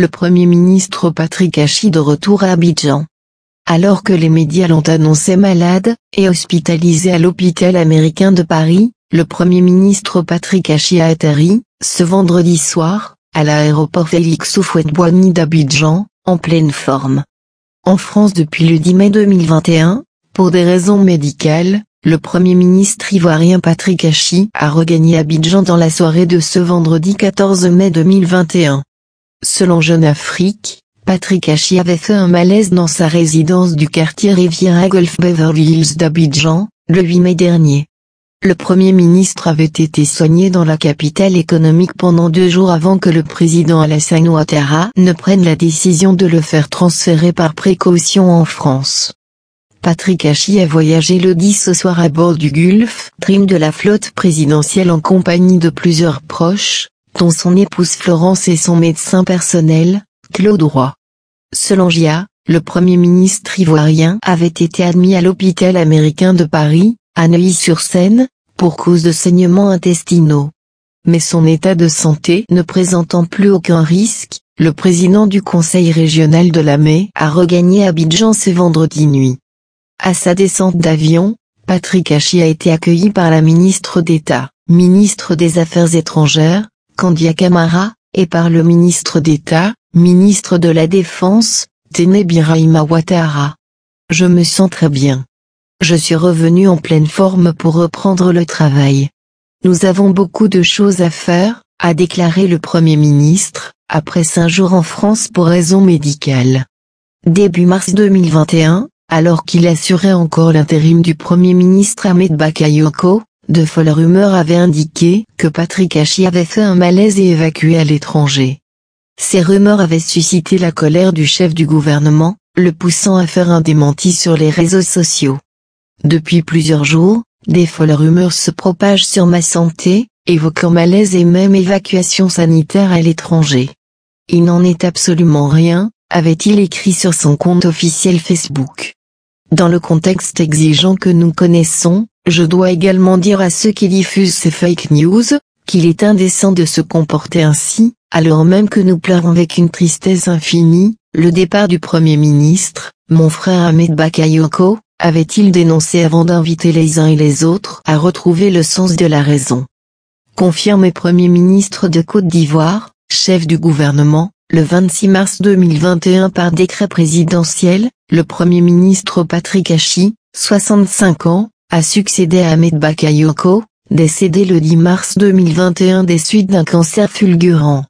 le Premier ministre Patrick Hachi de retour à Abidjan. Alors que les médias l'ont annoncé malade, et hospitalisé à l'hôpital américain de Paris, le Premier ministre Patrick Hachi a atterri, ce vendredi soir, à l'aéroport Félix Houphouët-Boigny d'Abidjan, en pleine forme. En France depuis le 10 mai 2021, pour des raisons médicales, le Premier ministre ivoirien Patrick Hachi a regagné Abidjan dans la soirée de ce vendredi 14 mai 2021. Selon Jeune Afrique, Patrick Hachi avait fait un malaise dans sa résidence du quartier Riviera Golf Beverly Hills d'Abidjan, le 8 mai dernier. Le Premier ministre avait été soigné dans la capitale économique pendant deux jours avant que le président Alassane Ouattara ne prenne la décision de le faire transférer par précaution en France. Patrick Hachi a voyagé le 10 ce soir à bord du Gulf Dream de la flotte présidentielle en compagnie de plusieurs proches, dont son épouse Florence et son médecin personnel, Claude Roy. Selon Gia, le Premier ministre ivoirien avait été admis à l'hôpital américain de Paris, à Neuilly-sur-Seine, pour cause de saignements intestinaux. Mais son état de santé ne présentant plus aucun risque, le président du conseil régional de la Mai a regagné Abidjan ce vendredi nuit. À sa descente d'avion, Patrick Hachi a été accueilli par la ministre d'État, ministre des Affaires étrangères, Candia Camara, et par le ministre d'État, ministre de la Défense, Tenebiraima Ouattara. Je me sens très bien. Je suis revenu en pleine forme pour reprendre le travail. Nous avons beaucoup de choses à faire, a déclaré le Premier ministre, après cinq jours en France pour raisons médicales. Début mars 2021, alors qu'il assurait encore l'intérim du Premier ministre Ahmed Bakayoko, de folles rumeurs avaient indiqué que Patrick Hachi avait fait un malaise et évacué à l'étranger. Ces rumeurs avaient suscité la colère du chef du gouvernement, le poussant à faire un démenti sur les réseaux sociaux. Depuis plusieurs jours, des folles rumeurs se propagent sur ma santé, évoquant malaise et même évacuation sanitaire à l'étranger. Il n'en est absolument rien, avait-il écrit sur son compte officiel Facebook. Dans le contexte exigeant que nous connaissons, je dois également dire à ceux qui diffusent ces fake news, qu'il est indécent de se comporter ainsi, alors même que nous pleurons avec une tristesse infinie, le départ du Premier ministre, mon frère Ahmed Bakayoko, avait-il dénoncé avant d'inviter les uns et les autres à retrouver le sens de la raison. Confirme Premier ministre de Côte d'Ivoire, chef du gouvernement, le 26 mars 2021 par décret présidentiel, le Premier ministre Patrick Hachi, 65 ans, a succédé à Ahmed Bakayoko, décédé le 10 mars 2021 des suites d'un cancer fulgurant.